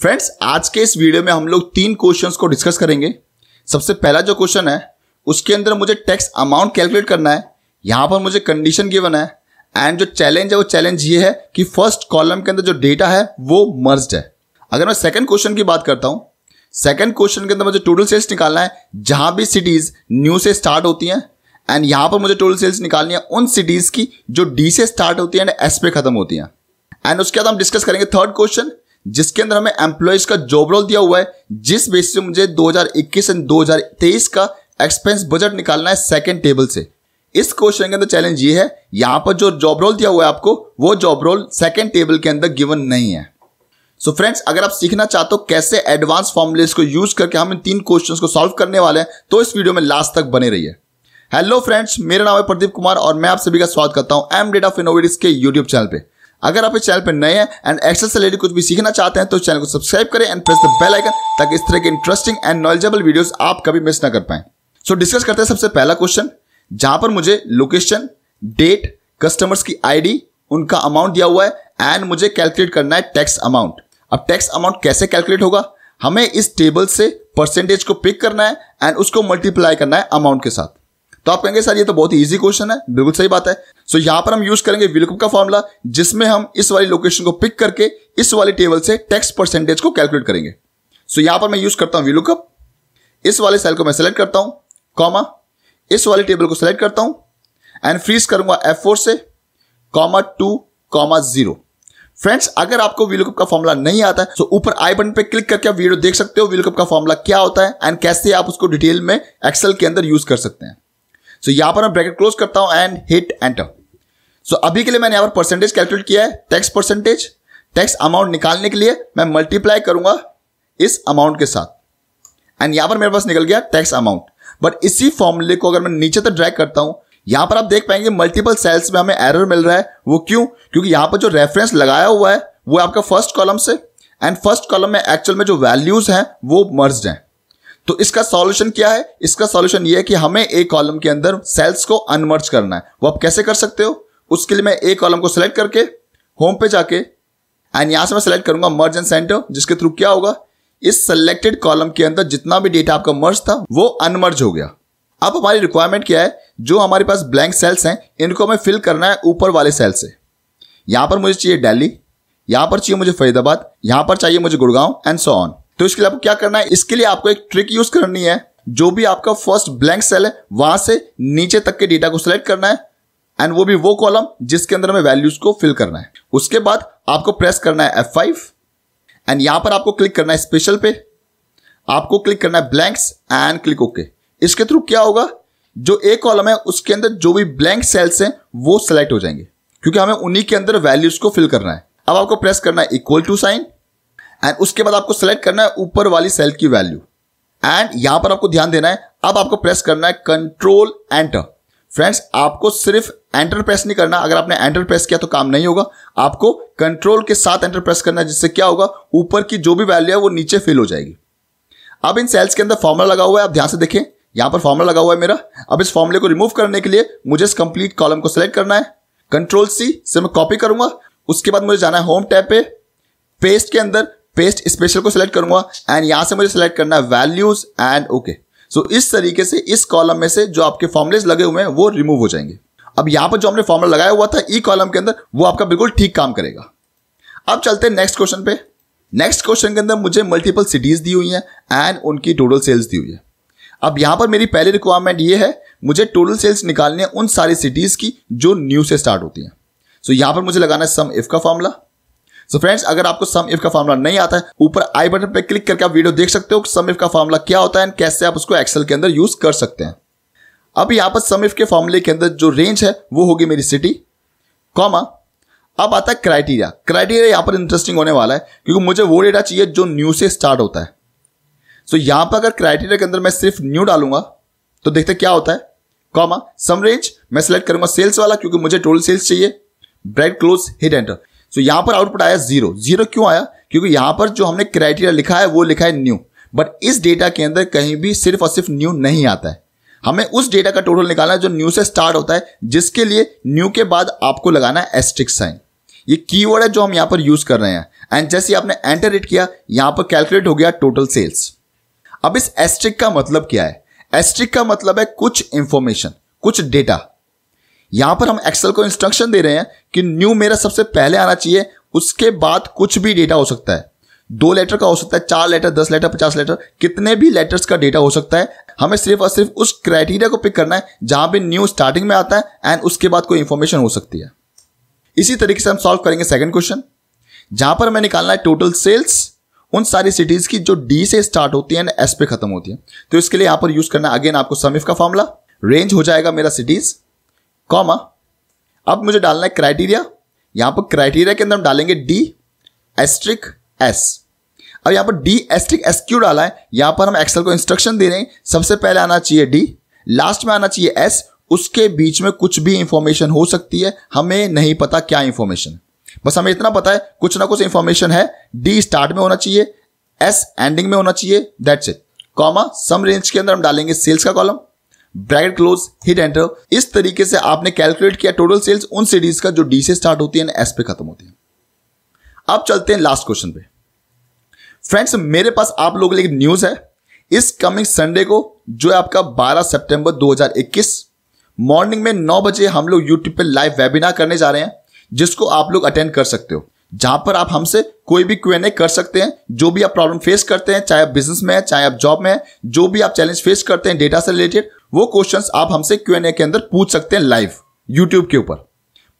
friends आज के इस वीडियो में हम लोग तीन क्वेश्चंस को डिस्कस करेंगे सबसे पहला जो क्वेश्चन है उसके अंदर मुझे टैक्स अमाउंट कैलकुलेट करना है यहाँ पर मुझे कंडीशन गिवन है एंड जो चैलेंज है वो चैलेंज ये है कि फर्स्ट कॉलम के अंदर जो डेटा है वो मर्ज है अगर मैं सेकंड क्वेश्चन की बात करता हूँ सेकंड क्वेश्चन के अंदर मुझे टोटल सेल्स निकालना है जहां भी सिटीज न्यू से स्टार्ट होती हैं एंड यहां पर मुझे टोटल सेल्स निकालनी है उन सिटीज की जो डी से स्टार्ट होती है एंड एस पे खत्म होती हैं एंड उसके बाद हम डिस्कस करेंगे थर्ड क्वेश्चन जिसके अंदर हमें एम्प्लॉयज का जॉब रोल दिया हुआ है जिस बेसिस पे मुझे 2021 एंड 2023 का एक्सपेंस बजट निकालना है सेकेंड टेबल से इस क्वेश्चन के अंदर चैलेंज ये है यहां पर जो जॉब रोल दिया हुआ है आपको वो जॉब रोल सेकेंड टेबल के अंदर गिवन नहीं है सो so फ्रेंड्स अगर आप सीखना चाहते हो कैसे एडवांस फॉर्मुलेस को यूज करके हम इन तीन क्वेश्चन को सॉल्व करने वाले हैं तो इस वीडियो में लास्ट तक बने रहिए हेलो फ्रेंड्स मेरा नाम है प्रदीप कुमार और मैं आप सभी का स्वागत करता हूं एम डेटा फिनोवेटिक्स के यूट्यूब चैनल पे अगर आप इस चैनल पर नए हैं एंड एक्सेस से रिलेटेड कुछ भी सीखना चाहते हैं तो चैनल को सब्सक्राइब करें and press the bell icon ताकि इस तरह के इंटरेस्टिंग एंड नॉलेजेबल वीडियोस आप कभी मिस ना कर पाएं सो so, डिस्कस करते हैं सबसे पहला क्वेश्चन जहां पर मुझे लोकेशन डेट कस्टमर्स की आईडी उनका अमाउंट दिया हुआ है एंड मुझे कैलकुलेट करना है टैक्स अमाउंट अब टैक्स अमाउंट कैसे कैलकुलेट होगा हमें इस टेबल से परसेंटेज को पिक करना है एंड उसको मल्टीप्लाई करना है अमाउंट के साथ तो आप कहेंगे सर ये तो बहुत ही इजी क्वेश्चन है बिल्कुल सही बात है सो so, यहां पर हम यूज करेंगे विलकुप का फॉर्मूला जिसमें हम इस वाली लोकेशन को पिक करके इस वाली टेबल से टैक्स परसेंटेज को कैलकुलेट करेंगे सो so, यहां पर मैं यूज करता हूं विलुकअप इस वाले सेल को मैं सेलेक्ट करता हूं कॉमा इस वाले टेबल को सेलेक्ट करता हूं एंड फ्रीज करूंगा एफ से comma two comma zero friends अगर आपको वीलकअप का फॉर्मूला नहीं आता है तो ऊपर आई बटन पे क्लिक करके आप वीडियो देख सकते हो वीलकअप का फॉर्मूला क्या होता है एंड कैसे आप उसको डिटेल में एक्सेल के अंदर यूज कर सकते हैं सो यहां पर मैं ब्रैकेट क्लोज करता हूं एंड हिट एंटर सो अभी के लिए मैंने यहां पर परसेंटेज कैलकुलेट किया है टैक्स परसेंटेज टैक्स अमाउंट निकालने के लिए मैं मल्टीप्लाई करूंगा इस अमाउंट के साथ एंड यहां पर मेरे पास निकल गया टैक्स अमाउंट बट इसी फॉर्मूले को अगर मैं नीचे तक ड्रैग करता हूं यहां पर आप देख पाएंगे मल्टीपल सेल्स में हमें एरर मिल रहा है वो क्यों क्योंकि यहां पर जो रेफरेंस लगाया हुआ है वो आपका फर्स्ट कॉलम से एंड फर्स्ट कॉलम में एक्चुअल में जो वैल्यूज हैं वो मर्ज हैं तो इसका सॉल्यूशन क्या है इसका सॉल्यूशन यह है कि हमें एक कॉलम के अंदर सेल्स को अनमर्ज करना है वो आप कैसे कर सकते हो उसके लिए मैं एक कॉलम को सिलेक्ट करके होम पे जाके एंड यहां से मैं सिलेक्ट करूंगा मर्ज एंड सेंटर जिसके थ्रू क्या होगा इस सिलेक्टेड कॉलम के अंदर जितना भी डेटा आपका मर्ज था वो अनमर्ज हो गया अब हमारी रिक्वायरमेंट क्या है जो हमारे पास ब्लैंक सेल्स हैं इनको हमें फिल करना है ऊपर वाले सेल से यहां पर मुझे चाहिए दिल्ली यहां पर चाहिए मुझे फरीदाबाद यहां पर चाहिए मुझे गुड़गांव एंड सो ऑन तो इसके लिए आपको क्या करना है इसके लिए आपको एक ट्रिक यूज करनी है जो भी आपका फर्स्ट ब्लैंक सेल है वहां से नीचे तक के डेटा को सिलेक्ट करना है एंड वो भी वो कॉलम जिसके अंदर हमें वैल्यूज को फिल करना है उसके बाद आपको प्रेस करना है एफ फाइव एंड यहां पर आपको क्लिक करना है स्पेशल पे आपको क्लिक करना है ब्लैंक्स एंड क्लिक ओके इसके थ्रू क्या होगा जो एक कॉलम है उसके अंदर जो भी ब्लैंक सेल्स हैं वो सिलेक्ट हो जाएंगे क्योंकि हमें उन्हीं के अंदर वैल्यूज को फिल करना है अब आपको प्रेस करना है इक्वल टू साइन एंड उसके बाद आपको सेलेक्ट करना है ऊपर वाली सेल की वैल्यू एंड यहां पर आपको ध्यान देना है अब आपको प्रेस करना है कंट्रोल एंटर फ्रेंड्स आपको सिर्फ एंटर प्रेस नहीं करना अगर आपने एंटर प्रेस किया तो काम नहीं होगा आपको कंट्रोल के साथ एंटर प्रेस करना है जिससे क्या होगा ऊपर की जो भी वैल्यू है वो नीचे फिल हो जाएगी अब इन सेल्स के अंदर फॉर्मूला लगा हुआ है आप ध्यान से देखें यहां पर फॉर्मूला लगा हुआ है मेरा अब इस फॉर्मूले को रिमूव करने के लिए मुझे इस कंप्लीट कॉलम को सिलेक्ट करना है कंट्रोल सी से मैं कॉपी करूंगा उसके बाद मुझे जाना है होम टैब पे पेस्ट के अंदर पेस्ट स्पेशल को सिलेक्ट करूंगा एंड यहां से मुझे सिलेक्ट करना है वैल्यूज एंड ओके सो इस तरीके से इस कॉलम में से जो आपके फॉर्मुलेज लगे हुए हैं वो रिमूव हो जाएंगे अब यहां पर जो हमने फॉर्मुला लगाया हुआ था ई e कॉलम के अंदर वो आपका बिल्कुल ठीक काम करेगा अब चलते हैं नेक्स्ट क्वेश्चन पे नेक्स्ट क्वेश्चन के अंदर मुझे मल्टीपल सिटीज दी हुई हैं एंड उनकी टोटल सेल्स दी हुई है अब यहां पर मेरी पहली रिक्वायरमेंट ये है मुझे टोटल सेल्स निकालनी है उन सारी सिटीज की जो न्यू से स्टार्ट होती हैं सो so, यहां पर मुझे लगाना है सम इफ का फॉर्मूला सो फ्रेंड्स अगर आपको सम इफ का फॉर्मला नहीं आता है ऊपर आई बटन पर क्लिक करके आप वीडियो देख सकते हो सम इफ का फॉर्मला क्या होता है कैसे आप उसको एक्सेल के अंदर यूज कर सकते हैं अब यहां पर सम इफ के फॉर्मुले के अंदर जो रेंज है वो होगी मेरी सिटी कॉमा अब आता है क्राइटेरिया क्राइटेरिया यहां पर इंटरेस्टिंग होने वाला है क्योंकि मुझे वो डेटा चाहिए जो न्यू से स्टार्ट होता है सो so, यहां पर अगर क्राइटेरिया के अंदर मैं सिर्फ न्यू डालूंगा तो देखते क्या होता है कॉमा सम रेंज मैं सिलेक्ट करूंगा सेल्स वाला क्योंकि मुझे टोटल सेल्स चाहिए bracket close hit enter so यहां पर आउटपुट आया जीरो जीरो क्यों आया क्योंकि यहां पर जो हमने क्राइटेरिया लिखा है वो लिखा है न्यू बट इस डेटा के अंदर कहीं भी सिर्फ और सिर्फ न्यू नहीं आता है हमें उस डेटा का टोटल निकालना है जो न्यू से स्टार्ट होता है जिसके लिए न्यू के बाद आपको लगाना है एस्ट्रिक साइन ये कीवर्ड है जो हम यहां पर यूज कर रहे हैं एंड जैसे आपने एंटर रेट किया यहां पर कैलकुलेट हो गया टोटल सेल्स अब इस एस्ट्रिक का मतलब क्या है एस्ट्रिक का मतलब है कुछ इंफॉर्मेशन कुछ डेटा यहां पर हम एक्सेल को इंस्ट्रक्शन दे रहे हैं कि न्यू मेरा सबसे पहले आना चाहिए उसके बाद कुछ भी डेटा हो सकता है दो लेटर का हो सकता है चार लेटर दस लेटर पचास लेटर कितने भी लेटर्स का डेटा हो सकता है हमें सिर्फ और सिर्फ उस क्राइटेरिया को पिक करना है जहां पे न्यू स्टार्टिंग में आता है एंड उसके बाद कोई इंफॉर्मेशन हो सकती है इसी तरीके से हम सॉल्व करेंगे सेकंड क्वेश्चन जहां पर हमें निकालना है टोटल सेल्स उन सारी सिटीज की जो डी से स्टार्ट होती है एस पे खत्म होती है तो इसके लिए यहां पर यूज करना अगेन आपको समिफ का फॉर्मूला रेंज हो जाएगा मेरा सिटीज़ कॉमा अब मुझे डालना है क्राइटेरिया यहां पर क्राइटेरिया के अंदर हम डालेंगे डी एस्ट्रिक एस अब यहां पर डी एस्ट्रिक एस क्यू डाला है यहां पर हम एक्सेल को इंस्ट्रक्शन दे रहे हैं सबसे पहले आना चाहिए डी लास्ट में आना चाहिए एस उसके बीच में कुछ भी इंफॉर्मेशन हो सकती है हमें नहीं पता क्या इंफॉर्मेशन बस हमें इतना पता है कुछ ना कुछ इंफॉर्मेशन है डी स्टार्ट में होना चाहिए एस एंडिंग में होना चाहिए that's it comma sum range के अंदर हम डालेंगे सेल्स का column bracket close hit enter इस तरीके से आपने कैलकुलेट किया टोटल सेल्स उन सीरीज का जो डी से स्टार्ट होती है एस पे खत्म होती है अब चलते हैं लास्ट क्वेश्चन पे फ्रेंड्स मेरे पास आप लोगों के लिए न्यूज है इस कमिंग संडे को जो है आपका 12 सितंबर 2021 मॉर्निंग में 9 बजे हम लोग यूट्यूब पे लाइव वेबिनार करने जा रहे हैं जिसको आप लोग अटेंड कर सकते हो जहां पर आप हमसे कोई भी क्वेने कर सकते हैं जो भी आप प्रॉब्लम फेस करते हैं चाहे आप बिजनेस में है चाहे आप जॉब में है जो भी आप चैलेंज फेस करते हैं डेटा से रिलेटेड वो क्वेश्चन आप हमसे क्यू एन ए के अंदर पूछ सकते हैं लाइव यूट्यूब के ऊपर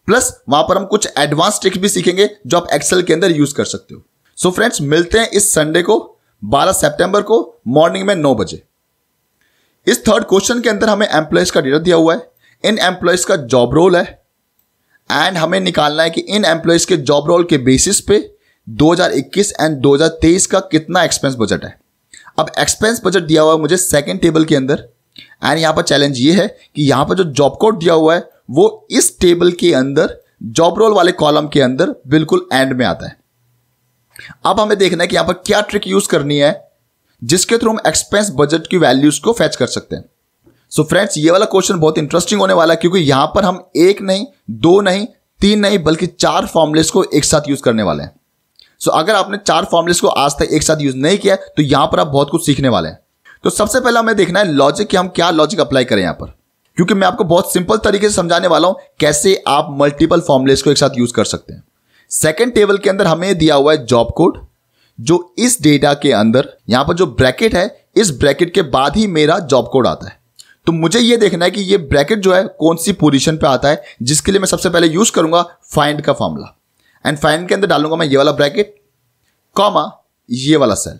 प्लस वहां पर हम कुछ एडवांस ट्रिक्स भी सीखेंगे जो आप एक्सेल के अंदर यूज कर सकते हो सो so फ्रेंड्स मिलते हैं इस संडे को 12 सितंबर को मॉर्निंग में 9 बजे इस थर्ड क्वेश्चन के अंदर हमें एम्प्लॉयज का डेटा दिया हुआ है इन एम्प्लॉयज का जॉब रोल है एंड हमें निकालना है कि इन एम्प्लॉयज के जॉब रोल के बेसिस पे 2021 एंड 2023 का कितना एक्सपेंस बजट है अब एक्सपेंस बजट दिया हुआ है मुझे सेकेंड टेबल के अंदर एंड यहाँ पर चैलेंज ये है कि यहाँ पर जो जॉब कोड दिया हुआ है वो इस टेबल के अंदर जॉब रोल वाले कॉलम के अंदर बिल्कुल एंड में आता है अब हमें देखना है कि यहां पर क्या ट्रिक यूज करनी है जिसके थ्रू हम एक्सपेंस बजट की वैल्यूज को फैच कर सकते हैं सो so फ्रेंड्स ये वाला क्वेश्चन बहुत इंटरेस्टिंग होने वाला है क्योंकि यहां पर हम एक नहीं दो नहीं तीन नहीं बल्कि चार फॉर्मुलेस को एक साथ यूज करने वाले हैं सो so, अगर आपने चार फॉर्मुलेस को आज तक एक साथ यूज नहीं किया तो यहां पर आप बहुत कुछ सीखने वाले हैं तो सबसे पहला हमें देखना है लॉजिक कि हम क्या लॉजिक अप्लाई करें यहां पर क्योंकि मैं आपको बहुत सिंपल तरीके से समझाने वाला हूं कैसे आप मल्टीपल फॉर्मुलेस को एक साथ यूज कर सकते हैं सेकेंड टेबल के अंदर हमें दिया हुआ है जॉब कोड जो इस डेटा के अंदर यहां पर जो ब्रैकेट है इस ब्रैकेट के बाद ही मेरा जॉब कोड आता है तो मुझे यह देखना है कि यह ब्रैकेट जो है कौन सी पोजीशन पे आता है जिसके लिए मैं सबसे पहले यूज करूंगा फाइंड का फॉर्मूला एंड फाइंड के अंदर डालूंगा मैं ये वाला ब्रैकेट कॉमा ये वाला cell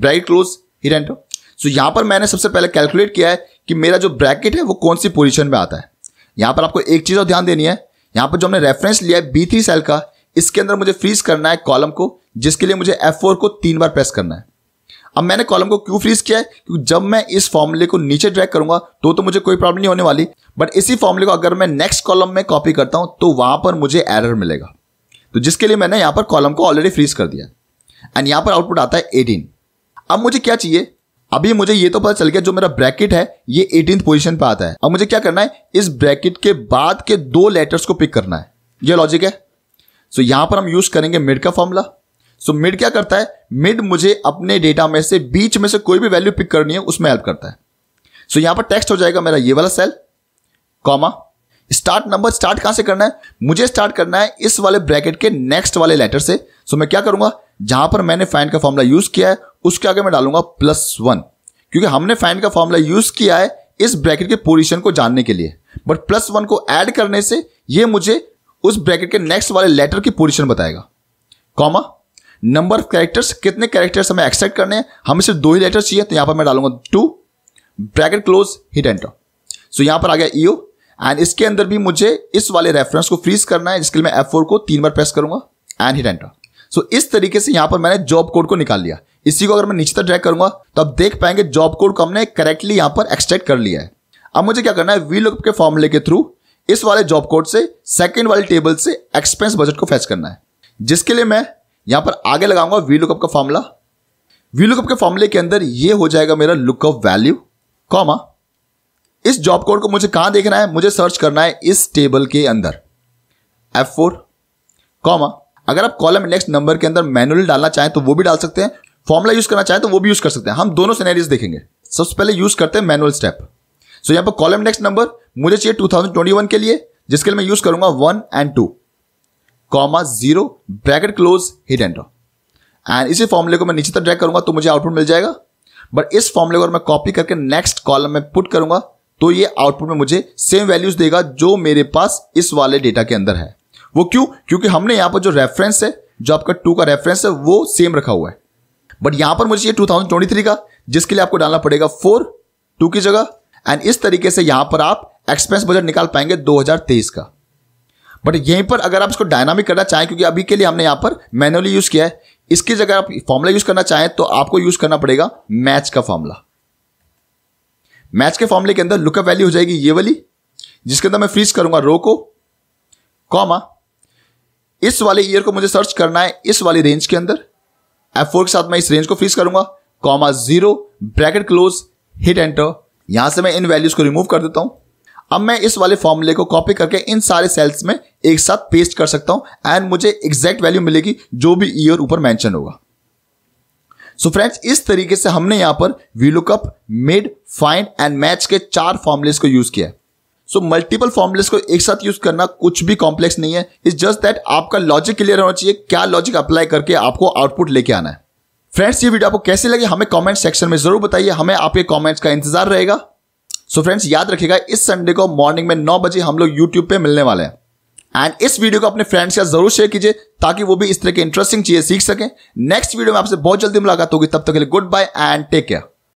bracket close hit enter so यहाँ पर मैंने सबसे पहले कैलकुलेट किया है कि मेरा जो ब्रैकेट है वो कौन सी पोजिशन में आता है यहाँ पर आपको एक चीज़ और ध्यान देनी है यहाँ पर जो हमने रेफरेंस लिया है बी थ्री सेल का इसके अंदर मुझे फ्रीज करना है कॉलम को जिसके लिए मुझे एफ फोर को तीन बार प्रेस करना है अब मैंने कॉलम को क्यों फ्रीज किया है क्योंकि जब मैं इस फॉर्मूले को नीचे ड्रैग करूंगा तो तो मुझे कोई प्रॉब्लम नहीं होने वाली बट इसी फॉर्मूले को अगर मैं नेक्स्ट कॉलम में कॉपी करता हूं तो वहां पर मुझे एरर मिलेगा तो जिसके लिए मैंने यहां पर कॉलम को ऑलरेडी फ्रीज कर दिया एंड यहां पर आउटपुट आता है एटीन अब मुझे क्या चाहिए अभी मुझे ये तो पता चल गया जो मेरा ब्रैकेट है ये एटीन पोजिशन पे आता है अब मुझे क्या करना है इस ब्रैकेट के बाद के दो लेटर्स को पिक करना है ये लॉजिक है सो so, यहां पर हम यूज करेंगे मिड का फॉर्मूला सो so, मिड क्या करता है मिड मुझे अपने डेटा में से बीच में से कोई भी वैल्यू पिक करनी है उसमें हेल्प करता है सो so, यहां पर टेक्स्ट हो जाएगा मेरा ये वाला cell comma start number start कहां से करना है मुझे स्टार्ट करना है इस वाले ब्रैकेट के नेक्स्ट वाले लेटर से सो so, मैं क्या करूंगा जहां पर मैंने फाइंड का फॉर्मूला यूज किया है उसके आगे मैं डालूंगा प्लस वन क्योंकि हमने फाइंड का फॉर्मूला यूज किया है इस ब्रैकेट के पोजिशन को जानने के लिए बट प्लस वन को एड करने से यह मुझे उस ब्रैकेट के नेक्स्ट वाले लेटर की पोजिशन बताएगा कॉमा नंबर ऑफ कैरेक्टर्स कितने कैरेक्टर्स हमें एक्सेप्ट करने हैं हमें सिर्फ दो ही लेटर चाहिए तो यहां पर मैं डालूंगा two bracket close hit enter so यहां पर आ गया ईओ एंड इसके अंदर भी मुझे इस वाले रेफरेंस को फ्रीज करना है जिसके लिए मैं एफ को तीन बार प्रेस करूंगा एंड हिट एंटर सो इस तरीके से यहां पर मैंने जॉब कोड को निकाल लिया इसी को अगर मैं नीचे तक ड्रैग करूंगा तो आप देख पाएंगे जॉब कोड को हमने करेक्टली यहां पर एक्सट्रैक्ट कर लिया है अब मुझे क्या करना है वी लुकअप के फॉर्मूले के थ्रू इस वाले जॉब कोड से सेकेंड वाले टेबल से एक्सपेंस बजट को फैच करना है जिसके लिए मैं यहां पर आगे लगाऊंगा वी लुकअप का फॉर्मूला वी लुकअप के फॉर्मूले के अंदर यह हो जाएगा मेरा लुकअप वैल्यू कॉमा इस जॉब कोड को मुझे कहां देखना है मुझे सर्च करना है इस टेबल के अंदर एफ फोर कॉमा अगर आप कॉलम इंडेक्स नंबर के अंदर मैनुअली डालना चाहें तो वो भी डाल सकते हैं फॉर्मुला यूज करना चाहे तो वो भी यूज कर सकते हैं हम दोनों सैनरीज देखेंगे सबसे पहले यूज करते हैं मैनुअल स्टेप सो यहाँ पर कॉलम नेक्स्ट नंबर मुझे चाहिए 2021 के लिए जिसके लिए मैं यूज करूंगा one and two comma zero bracket close hit and and इसी फॉर्मुले को मैं नीचे तक ड्रैग करूंगा तो मुझे आउटपुट मिल जाएगा बट इस फॉर्मुले को मैं कॉपी करके नेक्स्ट कॉलम में पुट करूंगा तो ये आउटपुट में मुझे सेम वैल्यूज देगा जो मेरे पास इस वाले डेटा के अंदर है वो क्यों क्योंकि हमने यहाँ पर जो रेफरेंस है जो आपका टू का रेफरेंस है वो सेम रखा हुआ है बट यहां पर मुझे टू थाउजेंड ट्वेंटी थ्री का जिसके लिए आपको डालना पड़ेगा फोर टू की जगह एंड इस तरीके से यहां पर आप एक्सपेंस बजट निकाल पाएंगे 2023 का बट यहीं पर अगर आप इसको डायनामिक करना चाहें क्योंकि अभी के लिए हमने यहां पर मैनुअली यूज किया है इसकी जगह आप फॉर्मूला यूज करना चाहें तो आपको यूज करना पड़ेगा मैच का फॉर्मूला मैच के फॉर्मूले के अंदर लुकअप वैल्यू हो जाएगी ये वाली जिसके अंदर मैं फ्रीज करूंगा रो को कॉमा इस वाले ईयर को मुझे सर्च करना है इस वाली रेंज के अंदर एफ फोर के साथ मैं इस रेंज को फ्रीज करूंगा comma zero bracket close hit enter यहां से मैं इन वैल्यूज को रिमूव कर देता हूं अब मैं इस वाले फॉर्मूले को कॉपी करके इन सारे सेल्स में एक साथ पेस्ट कर सकता हूं एंड मुझे एग्जैक्ट वैल्यू मिलेगी जो भी ईयर e ऊपर मेंशन होगा सो so फ्रेंड्स इस तरीके से हमने यहां पर VLOOKUP mid find and match के चार फॉर्मुलेस को यूज किया है सो मल्टीपल फॉर्मुलेस को एक साथ यूज करना कुछ भी कॉम्प्लेक्स नहीं है इज जस्ट दैट आपका लॉजिक क्लियर होना चाहिए क्या लॉजिक अप्लाई करके आपको आउटपुट लेके आना है फ्रेंड्स ये वीडियो आपको कैसे लगे हमें कमेंट सेक्शन में जरूर बताइए हमें आपके कमेंट्स का इंतजार रहेगा सो so फ्रेंड्स याद रखिएगा इस संडे को मॉर्निंग में नौ बजे हम लोग यूट्यूब पे मिलने वाले हैं एंड इस वीडियो को अपने फ्रेंड्स के साथ जरूर शेयर कीजिए ताकि वो भी इस तरह की इंटरेस्टिंग चीजें सीख सकें नेक्स्ट वीडियो में आपसे बहुत जल्दी मुलाकात होगी तब तक के लिए good bye and take care